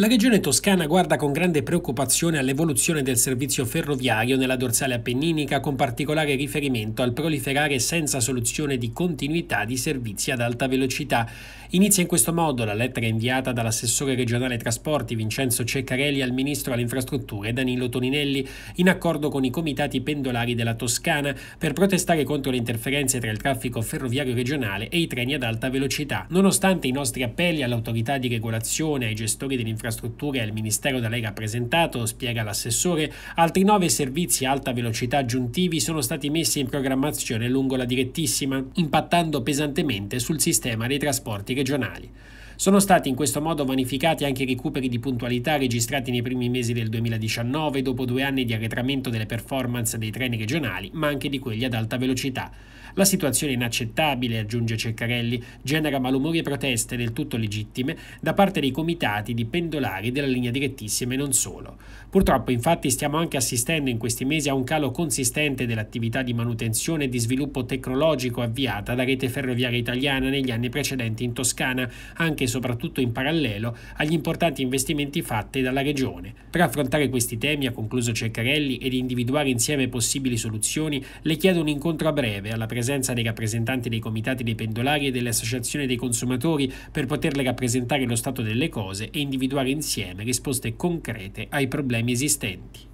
La regione toscana guarda con grande preoccupazione all'evoluzione del servizio ferroviario nella dorsale appenninica, con particolare riferimento al proliferare senza soluzione di continuità di servizi ad alta velocità. Inizia in questo modo la lettera inviata dall'assessore regionale trasporti Vincenzo Ceccarelli al ministro alle infrastrutture Danilo Toninelli, in accordo con i comitati pendolari della Toscana, per protestare contro le interferenze tra il traffico ferroviario regionale e i treni ad alta velocità. Nonostante i nostri appelli all'autorità di regolazione, ai gestori dell'infrastruttura, infrastrutture il Ministero da Lega ha presentato, spiega l'assessore, altri nove servizi a alta velocità aggiuntivi sono stati messi in programmazione lungo la direttissima, impattando pesantemente sul sistema dei trasporti regionali. Sono stati in questo modo vanificati anche i recuperi di puntualità registrati nei primi mesi del 2019 dopo due anni di arretramento delle performance dei treni regionali, ma anche di quelli ad alta velocità. La situazione è inaccettabile, aggiunge Ceccarelli, genera malumori e proteste del tutto legittime da parte dei comitati di pendolari della linea direttissima e non solo. Purtroppo infatti stiamo anche assistendo in questi mesi a un calo consistente dell'attività di manutenzione e di sviluppo tecnologico avviata da rete ferroviaria italiana negli anni precedenti in Toscana, anche soprattutto in parallelo agli importanti investimenti fatti dalla Regione. Per affrontare questi temi, ha concluso Ceccarelli, ed individuare insieme possibili soluzioni, le chiedo un incontro a breve alla presenza dei rappresentanti dei comitati dei pendolari e delle associazioni dei consumatori per poterle rappresentare lo stato delle cose e individuare insieme risposte concrete ai problemi esistenti.